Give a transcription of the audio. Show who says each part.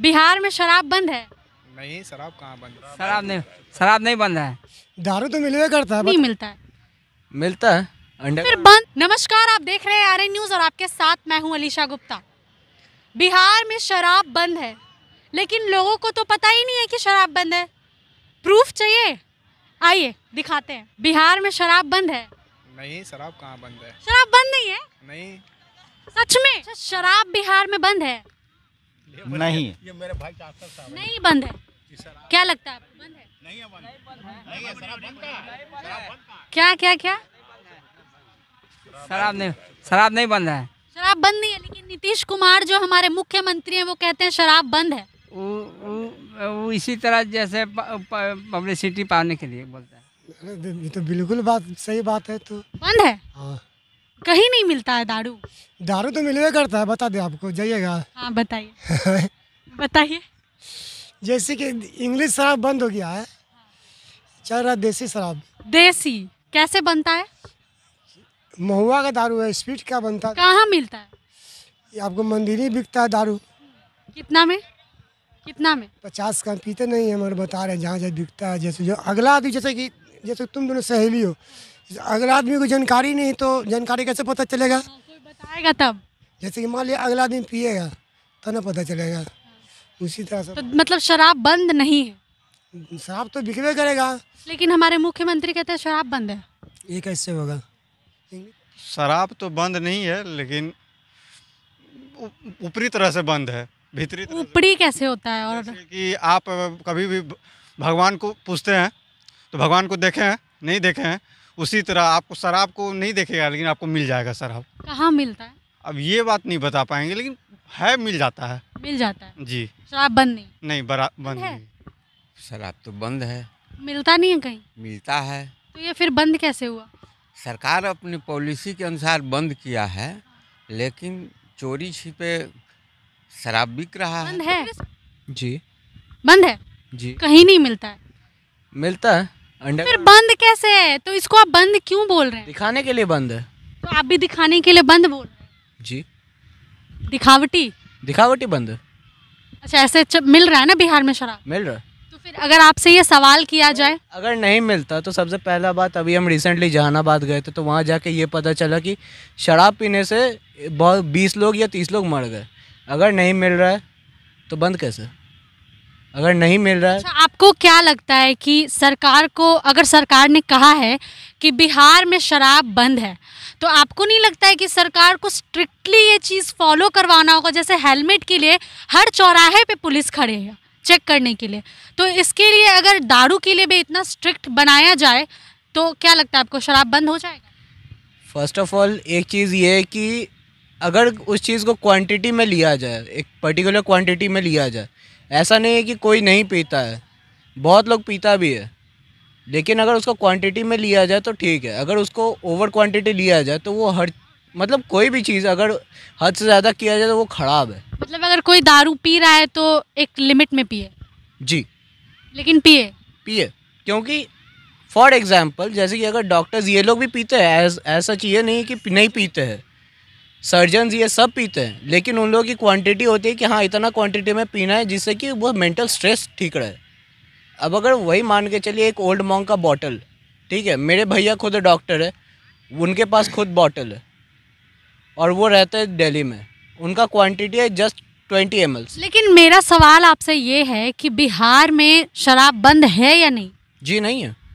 Speaker 1: बिहार में शराब बंद है
Speaker 2: नहीं शराब कहाँ बंद शराब नहीं शराब नहीं बंद है दारू तो मिलवे करता है नहीं मिलता है मिलता है फिर बंद
Speaker 1: नमस्कार आप देख रहे हैं आर न्यूज और आपके साथ मैं हूँ अलीशा गुप्ता बिहार में शराब बंद है लेकिन लोगों को तो पता ही नहीं है कि शराब बंद है प्रूफ चाहिए आइए दिखाते हैं बिहार में शराब बंद है
Speaker 2: नहीं शराब कहाँ बंद है
Speaker 1: शराब बंद नहीं है नहीं सच में शराब बिहार में बंद है नहीं ये मेरे भाई साहब नहीं बंद है क्या लगता है बंद है नहीं है बंद है क्या क्या क्या
Speaker 3: शराब नहीं शराब नहीं बंद है
Speaker 1: शराब बंद नहीं है लेकिन नीतीश कुमार जो हमारे मुख्यमंत्री हैं वो कहते हैं शराब बंद है
Speaker 3: वो इसी तरह जैसे पब्लिसिटी
Speaker 1: पाने के लिए बोलता है
Speaker 2: तो बिल्कुल बात सही बात है तो
Speaker 1: बंद है हाँ कहीं नहीं मिलता है दारू
Speaker 2: दारू तो मिलवे करता है बता दे आपको जाइएगा
Speaker 1: हाँ बताइए
Speaker 2: बताइए जैसे कि इंग्लिश शराब बंद हो गया है चल रहा देसी शराब देसी कैसे बनता है महुआ का दारू है स्पीड का बनता है कहाँ मिलता है ये आपको मंदिरी बिकता है दारू कितना में कितना में पचास का पीते नहीं है मगर बता रहे हैं जहाँ जहाँ बिकता है जैसे जो अगला आदमी जैसे कि जैसे तुम दोनों सहेली हो अगला आदमी को जानकारी नहीं तो जानकारी कैसे पता चलेगा हाँ, बताएगा तब जैसे कि मान लिया अगला आदमी पिएगा तो ना पता चलेगा उसी तरह से तो
Speaker 1: मतलब शराब बंद नहीं
Speaker 2: है शराब तो बिकवे
Speaker 1: करेगा लेकिन हमारे मुख्यमंत्री कहते हैं शराब बंद है
Speaker 2: ये कैसे होगा शराब तो बंद नहीं है लेकिन ऊपरी तरह से बंद है भीतरी
Speaker 1: ऊपरी कैसे होता है और कि आप
Speaker 2: कभी भी भगवान को पूछते हैं तो भगवान को देखे हैं नहीं देखे हैं उसी तरह आपको शराब को नहीं देखेगा लेकिन आपको मिल जाएगा शराब
Speaker 1: कहाँ मिलता है
Speaker 2: अब ये बात नहीं बता पाएंगे लेकिन है मिल जाता है
Speaker 1: मिल जाता है जी शराब बंद नहीं
Speaker 3: नहीं बरा बंद है शराब तो बंद है
Speaker 1: मिलता नहीं है कहीं मिलता है तो ये फिर बंद कैसे हुआ
Speaker 3: सरकार अपनी पॉलिसी के अनुसार बंद किया है लेकिन चोरी छिपे शराब बिक रहा बंद है जी बंद है जी कहीं नहीं मिलता है मिलता है फिर बंद कैसे है तो इसको आप बंद क्यों बोल रहे हैं दिखाने के लिए बंद है तो आप भी दिखाने
Speaker 1: के लिए बंद बोल
Speaker 3: जी दिखावटी दिखावटी बंद
Speaker 1: अच्छा ऐसे मिल रहा है ना बिहार में शराब मिल रहा है तो फिर अगर आपसे ये सवाल किया जाए
Speaker 3: अगर नहीं मिलता तो सबसे पहला बात अभी हम रिसेंटली जहानाबाद गए थे तो वहाँ जाके ये पता चला कि शराब पीने से बहुत बीस लोग या तीस लोग मर गए अगर नहीं मिल रहा है तो बंद कैसे अगर नहीं मिल रहा है अच्छा,
Speaker 1: आपको क्या लगता है कि सरकार को अगर सरकार ने कहा है कि बिहार में शराब बंद है तो आपको नहीं लगता है कि सरकार को स्ट्रिक्टली ये चीज़ फॉलो करवाना होगा जैसे हेलमेट के लिए हर चौराहे पे पुलिस खड़े है चेक करने के लिए तो इसके लिए अगर दारू के लिए भी इतना स्ट्रिक्ट बनाया जाए तो क्या लगता है आपको शराब बंद हो जाएगा
Speaker 3: फर्स्ट ऑफ ऑल एक चीज़ ये है कि अगर उस चीज़ को क्वांटिटी में लिया जाए एक पर्टिकुलर क्वांटिटी में लिया जाए ऐसा नहीं है कि कोई नहीं पीता है बहुत लोग पीता भी है लेकिन अगर उसको क्वांटिटी में लिया जाए तो ठीक है अगर उसको ओवर क्वांटिटी लिया जाए तो वो हर मतलब कोई भी चीज़ अगर हद से ज़्यादा किया जाए तो वो ख़राब है
Speaker 1: मतलब अगर कोई दारू पी रहा है तो एक लिमिट में पिए जी लेकिन पिए
Speaker 3: पिए क्योंकि फॉर एग्ज़ाम्पल जैसे कि अगर डॉक्टर्स ये लोग भी पीते हैं ऐसा चीज़ नहीं कि नहीं पीते हैं सर्जन ये सब पीते हैं लेकिन उन लोगों की क्वांटिटी होती है कि हाँ इतना क्वांटिटी में पीना है जिससे कि वो मेंटल स्ट्रेस ठीक रहे अब अगर वही मान के चलिए एक ओल्ड मॉन्ग का बॉटल ठीक है मेरे भैया खुद डॉक्टर है उनके पास खुद बॉटल है और वो रहते हैं दिल्ली में उनका क्वांटिटी है जस्ट ट्वेंटी एम लेकिन
Speaker 1: मेरा सवाल आपसे ये है कि बिहार में शराब बंद है या नहीं जी नहीं है